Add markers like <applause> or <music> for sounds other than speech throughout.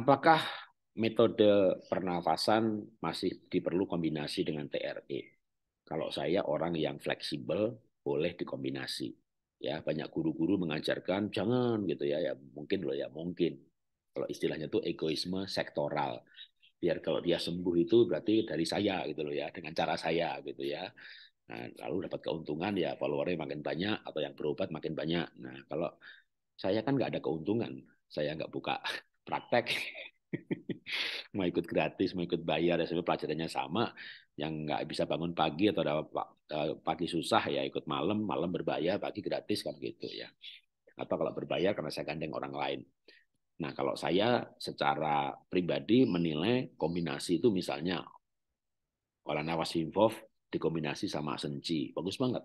apakah metode pernafasan masih diperlu kombinasi dengan TRE? Kalau saya orang yang fleksibel, boleh dikombinasi. Ya, banyak guru-guru mengajarkan jangan gitu ya, ya mungkin loh ya mungkin. Kalau istilahnya itu egoisme sektoral. Biar kalau dia sembuh itu berarti dari saya gitu loh ya, dengan cara saya gitu ya. Nah, lalu dapat keuntungan ya followernya makin banyak atau yang berobat makin banyak. Nah, kalau saya kan nggak ada keuntungan, saya nggak buka praktek <laughs> mau ikut gratis mau ikut bayar ya pelajarannya sama yang nggak bisa bangun pagi atau ada e, pagi susah ya ikut malam malam berbayar pagi gratis kan gitu ya atau kalau berbayar karena saya gandeng orang lain nah kalau saya secara pribadi menilai kombinasi itu misalnya nawas involve dikombinasi sama Senci bagus banget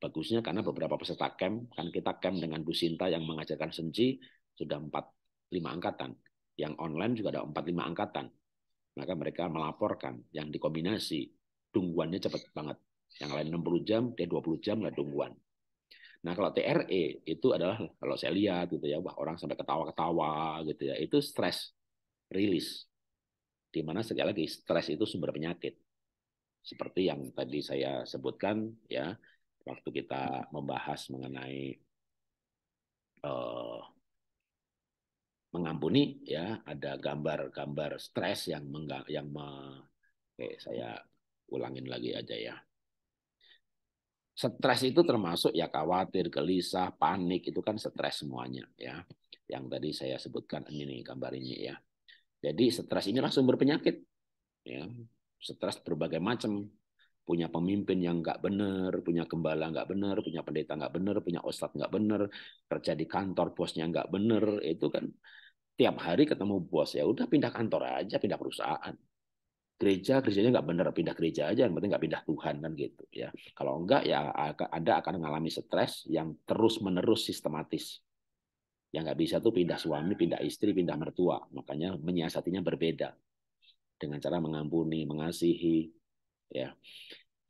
bagusnya karena beberapa peserta camp kan kita camp dengan Bu Sinta yang mengajarkan Senci sudah empat lima angkatan. Yang online juga ada empat lima angkatan. Maka mereka melaporkan yang dikombinasi tungguannya cepat banget. Yang lain 60 jam, dia 20 jam lah tungguan. Nah kalau TRE itu adalah kalau saya lihat gitu ya, wah orang sampai ketawa-ketawa gitu ya, itu stres rilis. Dimana sekali lagi stres itu sumber penyakit. Seperti yang tadi saya sebutkan ya, waktu kita membahas mengenai uh, mengampuni ya ada gambar-gambar stres yang mengga, yang me, oke saya ulangin lagi aja ya stres itu termasuk ya khawatir gelisah panik itu kan stres semuanya ya yang tadi saya sebutkan ini nih gambar ini ya jadi stres ini langsung berpenyakit ya stres berbagai macam punya pemimpin yang nggak benar, punya gembala nggak benar, punya pendeta nggak benar, punya ustadz nggak benar, kerja di kantor bosnya nggak benar, itu kan tiap hari ketemu bos ya udah pindah kantor aja pindah perusahaan gereja gerejanya nggak bener pindah gereja aja yang penting nggak pindah Tuhan kan gitu ya kalau enggak ya ada akan mengalami stres yang terus menerus sistematis yang nggak bisa tuh pindah suami pindah istri pindah mertua makanya menyiasatinya berbeda dengan cara mengampuni mengasihi ya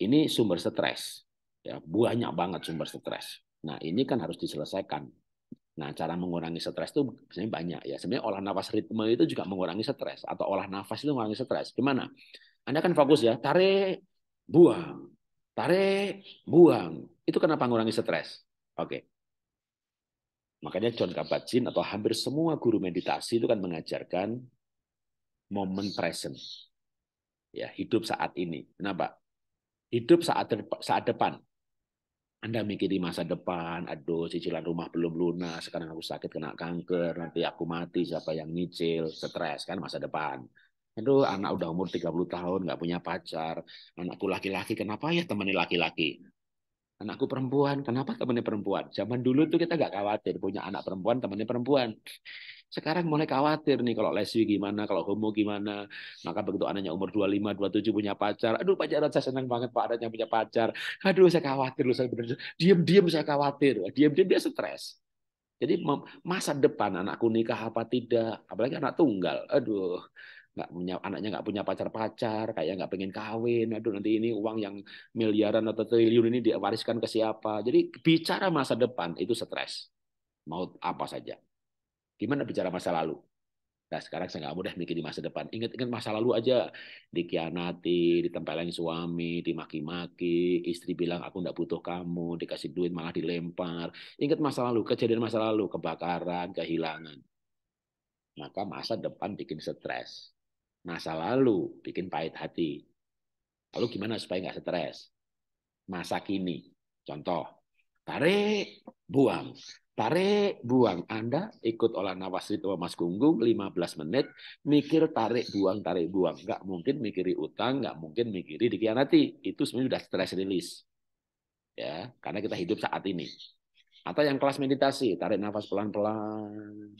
ini sumber stres ya banyak banget sumber stres nah ini kan harus diselesaikan Nah, cara mengurangi stres itu sebenarnya banyak ya. Sebenarnya olah nafas ritme itu juga mengurangi stres atau olah nafas itu mengurangi stres. Gimana? Anda kan fokus ya, tarik, buang. Tarik, buang. Itu kenapa mengurangi stres? Oke. Makanya John Kabat-Zinn atau hampir semua guru meditasi itu kan mengajarkan moment present. Ya, hidup saat ini. Kenapa? Hidup saat saat depan. Anda mikir di masa depan, aduh cicilan rumah belum lunas, sekarang aku sakit kena kanker, nanti aku mati, siapa yang nyicil, stres kan masa depan. Aduh, anak udah umur 30 tahun, nggak punya pacar. Anakku laki-laki, kenapa ya temani laki-laki? Anakku perempuan, kenapa temani perempuan? Zaman dulu tuh kita nggak khawatir punya anak perempuan, temani perempuan. Sekarang mulai khawatir nih kalau lesbi gimana, kalau homo gimana. Maka begitu anaknya umur 25, 27 punya pacar. Aduh Pak Jarod saya senang banget Pak anaknya punya pacar. Aduh saya khawatir loh, saya benar-benar diam-diam saya khawatir. Diam-diam dia stres. Jadi masa depan anakku nikah apa tidak, apalagi anak tunggal. Aduh, nggak punya anaknya nggak punya pacar-pacar, kayak nggak pengen kawin. Aduh, nanti ini uang yang miliaran atau triliun ini diwariskan ke siapa. Jadi bicara masa depan itu stres. Mau apa saja. Gimana bicara masa lalu? Nah, sekarang saya nggak mudah mikir di masa depan. Ingat-ingat masa lalu aja. Dikianati, ditempelin suami, dimaki-maki, istri bilang aku nggak butuh kamu, dikasih duit malah dilempar. Ingat masa lalu, kejadian masa lalu, kebakaran, kehilangan. Maka masa depan bikin stres. Masa lalu bikin pahit hati. Lalu gimana supaya nggak stres? Masa kini. Contoh, tarik, buang. Tarik, buang. Anda ikut olah nafas ritual Mas Gunggung 15 menit, mikir tarik, buang, tarik, buang. Nggak mungkin mikiri utang, nggak mungkin mikiri dikhianati. Itu sebenarnya sudah stress rilis, Ya, karena kita hidup saat ini. Atau yang kelas meditasi, tarik nafas pelan-pelan,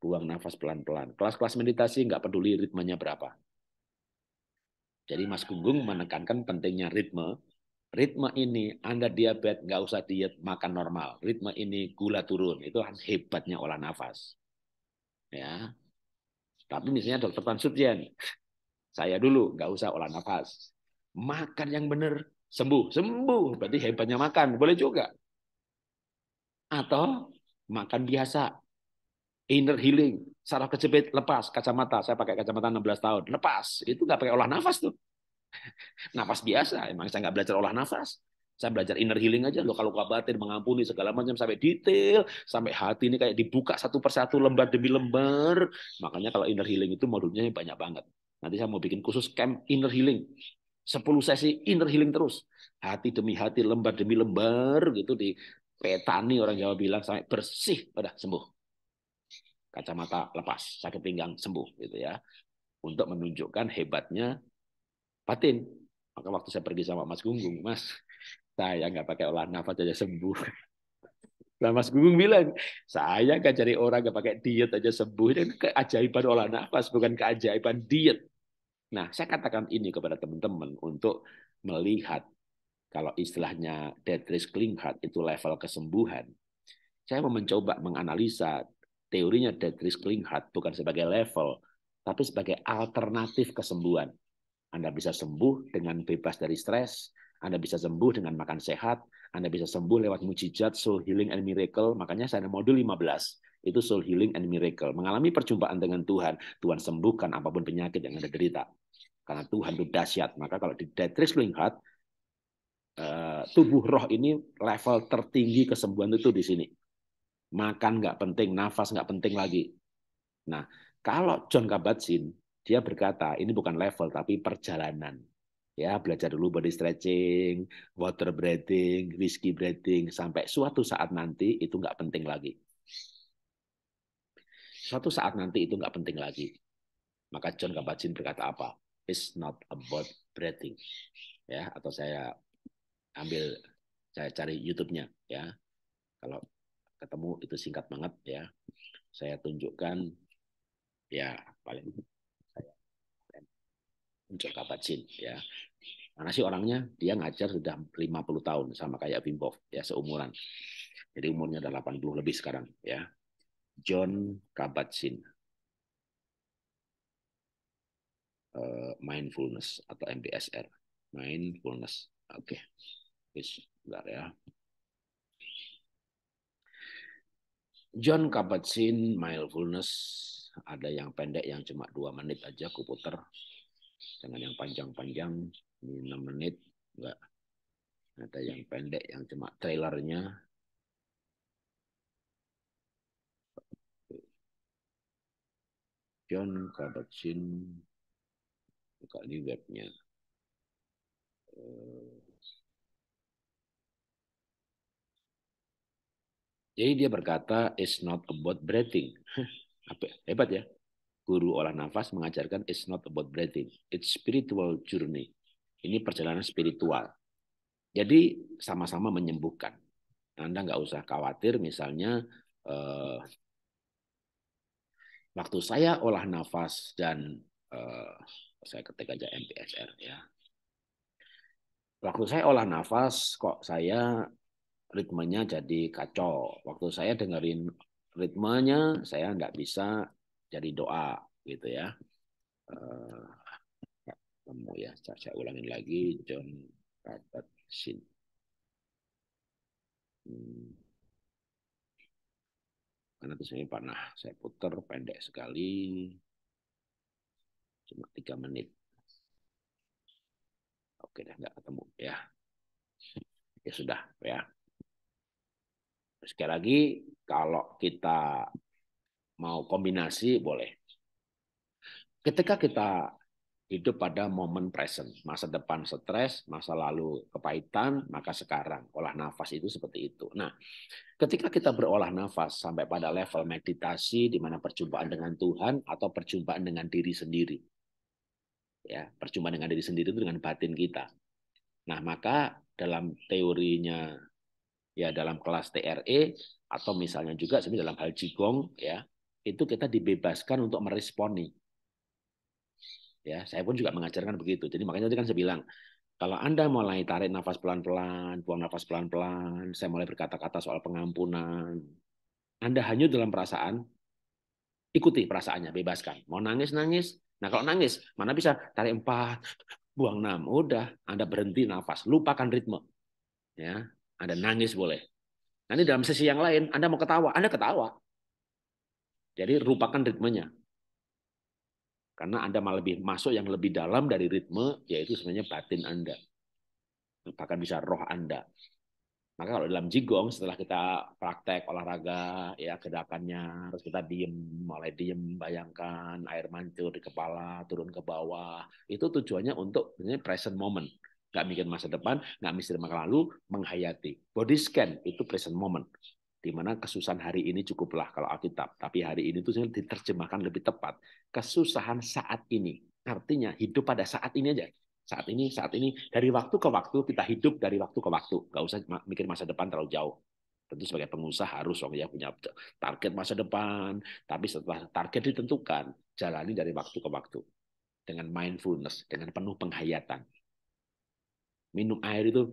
buang nafas pelan-pelan. Kelas-kelas meditasi nggak peduli ritmenya berapa. Jadi Mas Gunggung menekankan pentingnya ritme ritme ini Anda diabetes nggak usah diet makan normal. Ritme ini gula turun. Itu hebatnya olah nafas. Ya. Tapi misalnya dokter Tan Sutjen, saya dulu nggak usah olah nafas. Makan yang benar, sembuh. Sembuh, berarti hebatnya makan. Boleh juga. Atau makan biasa. Inner healing, saraf kejepit, lepas kacamata. Saya pakai kacamata 16 tahun, lepas. Itu nggak pakai olah nafas tuh nafas biasa. Emang saya nggak belajar olah nafas. Saya belajar inner healing aja loh kalau batin mengampuni segala macam sampai detail, sampai hati ini kayak dibuka satu persatu lembar demi lembar. Makanya kalau inner healing itu modulnya banyak banget. Nanti saya mau bikin khusus camp inner healing. 10 sesi inner healing terus. Hati demi hati, lembar demi lembar gitu di petani orang Jawa bilang sampai bersih pada sembuh. Kacamata lepas, sakit pinggang sembuh gitu ya. Untuk menunjukkan hebatnya batin. Maka waktu saya pergi sama Mas Gunggung, Mas, saya nggak pakai olah nafas aja sembuh. Nah, <laughs> Mas Gunggung bilang, saya nggak cari orang nggak pakai diet aja sembuh. Ini keajaiban olah nafas, bukan keajaiban diet. Nah, saya katakan ini kepada teman-teman untuk melihat kalau istilahnya Dead Dietrich Klinghardt itu level kesembuhan. Saya mau mencoba menganalisa teorinya Dead Dietrich Klinghardt bukan sebagai level, tapi sebagai alternatif kesembuhan. Anda bisa sembuh dengan bebas dari stres, Anda bisa sembuh dengan makan sehat, Anda bisa sembuh lewat mujizat, soul healing and miracle. Makanya saya ada modul 15, itu soul healing and miracle. Mengalami perjumpaan dengan Tuhan, Tuhan sembuhkan apapun penyakit yang Anda derita. Karena Tuhan itu dahsyat. Maka kalau di Detris melihat, eh, tubuh roh ini level tertinggi kesembuhan itu di sini. Makan nggak penting, nafas nggak penting lagi. Nah, kalau John Kabat-Zinn dia berkata, ini bukan level tapi perjalanan. Ya, belajar dulu body stretching, water breathing, whiskey breathing, sampai suatu saat nanti itu nggak penting lagi. Suatu saat nanti itu nggak penting lagi. Maka John Kabat-Zinn berkata apa? It's not about breathing. Ya, atau saya ambil saya cari YouTube-nya ya. Kalau ketemu itu singkat banget ya. Saya tunjukkan ya paling unsur kabat ya mana sih orangnya dia ngajar sudah 50 tahun sama kayak Wim ya seumuran jadi umurnya udah 80 lebih sekarang ya John Kabat-Zinn eh, mindfulness atau MBSR mindfulness oke okay. Terus, ya John Kabat-Zinn mindfulness ada yang pendek yang cuma dua menit aja kuputer jangan yang panjang-panjang ini enam menit enggak ada yang pendek yang cuma trailernya John Kabat-Zinn buka di webnya eh, jadi dia berkata it's not about breathing <laughs> apa hebat ya guru olah nafas mengajarkan it's not about breathing, it's spiritual journey. Ini perjalanan spiritual. Jadi sama-sama menyembuhkan. Anda nggak usah khawatir misalnya eh, waktu saya olah nafas dan eh, saya ketik aja MPSR ya. Waktu saya olah nafas kok saya ritmenya jadi kacau. Waktu saya dengerin ritmenya saya nggak bisa jadi doa gitu ya. Uh, ya. Saya, ulangin lagi John Kabat Sin. Hmm. Karena tuh panah, saya putar pendek sekali, cuma tiga menit. Oke dah nggak ketemu ya. Ya sudah ya. Sekali lagi, kalau kita mau kombinasi boleh. Ketika kita hidup pada momen present, masa depan stres, masa lalu kepahitan, maka sekarang olah nafas itu seperti itu. Nah, ketika kita berolah nafas sampai pada level meditasi di mana perjumpaan dengan Tuhan atau perjumpaan dengan diri sendiri. Ya, perjumpaan dengan diri sendiri itu dengan batin kita. Nah, maka dalam teorinya ya dalam kelas TRE atau misalnya juga sebenarnya dalam hal Qigong ya itu kita dibebaskan untuk meresponi. Ya, saya pun juga mengajarkan begitu. Jadi makanya tadi kan saya bilang, kalau Anda mulai tarik nafas pelan-pelan, buang nafas pelan-pelan, saya mulai berkata-kata soal pengampunan, Anda hanyut dalam perasaan, ikuti perasaannya, bebaskan. Mau nangis, nangis. Nah kalau nangis, mana bisa tarik empat, buang enam. Udah, Anda berhenti nafas, lupakan ritme. Ya, Anda nangis boleh. Nanti dalam sesi yang lain, Anda mau ketawa, Anda ketawa. Jadi rupakan ritmenya. Karena Anda malah lebih masuk yang lebih dalam dari ritme, yaitu sebenarnya batin Anda. Bahkan bisa roh Anda. Maka kalau dalam jigong, setelah kita praktek olahraga, ya gerakannya harus kita diem, mulai diem, bayangkan air mancur di kepala, turun ke bawah. Itu tujuannya untuk present moment. Nggak mikir masa depan, nggak mikir masa lalu, menghayati. Body scan itu present moment di mana kesusahan hari ini cukuplah kalau Alkitab. Tapi hari ini itu diterjemahkan lebih tepat. Kesusahan saat ini. Artinya hidup pada saat ini aja. Saat ini, saat ini. Dari waktu ke waktu kita hidup dari waktu ke waktu. Gak usah mikir masa depan terlalu jauh. Tentu sebagai pengusaha harus ya punya target masa depan. Tapi setelah target ditentukan, jalani dari waktu ke waktu. Dengan mindfulness, dengan penuh penghayatan. Minum air itu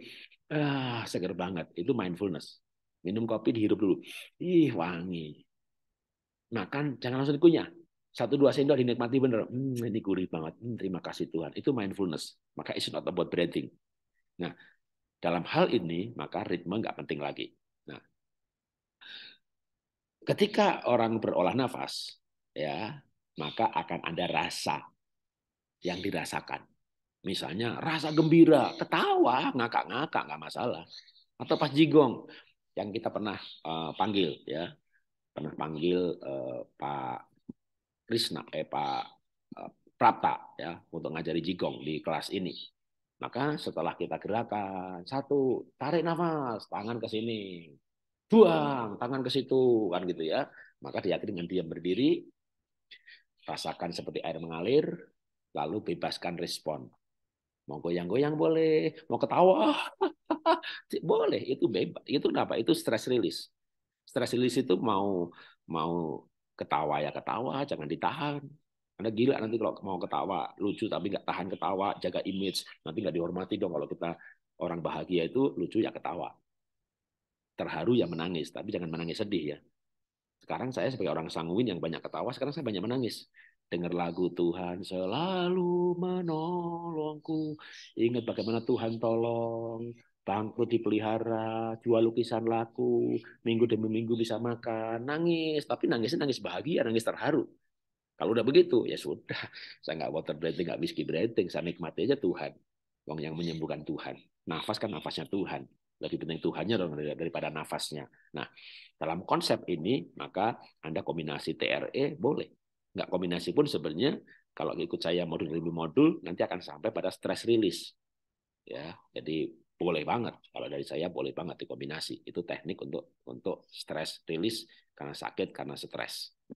ah, seger banget. Itu mindfulness Minum kopi dihirup dulu. Ih, wangi. Makan jangan langsung dikunyah. Satu dua sendok dinikmati bener. Hmm, ini gurih banget. Hmm, terima kasih Tuhan. Itu mindfulness. Maka it's not about breathing. Nah, dalam hal ini maka ritme nggak penting lagi. Nah, ketika orang berolah nafas, ya maka akan ada rasa yang dirasakan. Misalnya rasa gembira, ketawa, ngakak-ngakak nggak masalah. Atau pas jigong, yang kita pernah uh, panggil ya pernah panggil uh, Pak Krisna eh Pak uh, Prapta ya untuk ngajari jigong di kelas ini maka setelah kita gerakan satu tarik nafas tangan ke sini buang tangan ke situ kan gitu ya maka diyakini dengan diam berdiri rasakan seperti air mengalir lalu bebaskan respon Mau goyang-goyang boleh, mau ketawa <laughs> boleh, itu bebas. Itu kenapa? Itu stress release. Stress release itu mau mau ketawa ya ketawa, jangan ditahan. Anda gila nanti kalau mau ketawa lucu tapi nggak tahan ketawa, jaga image nanti nggak dihormati dong kalau kita orang bahagia itu lucu ya ketawa, terharu ya menangis tapi jangan menangis sedih ya. Sekarang saya sebagai orang sanguin yang banyak ketawa, sekarang saya banyak menangis dengar lagu Tuhan selalu menolongku. Ingat bagaimana Tuhan tolong, bangkrut dipelihara, jual lukisan laku, minggu demi minggu bisa makan, nangis, tapi nangisnya nangis bahagia, nangis terharu. Kalau udah begitu, ya sudah. <laughs> Saya nggak water breathing, nggak whiskey breathing, saya nikmati aja Tuhan. Wong yang menyembuhkan Tuhan. Nafas kan nafasnya Tuhan. Lebih penting Tuhannya daripada nafasnya. Nah, dalam konsep ini, maka Anda kombinasi TRE boleh nggak kombinasi pun sebenarnya kalau ikut saya modul demi modul nanti akan sampai pada stress release ya jadi boleh banget kalau dari saya boleh banget dikombinasi itu teknik untuk untuk stress release karena sakit karena stres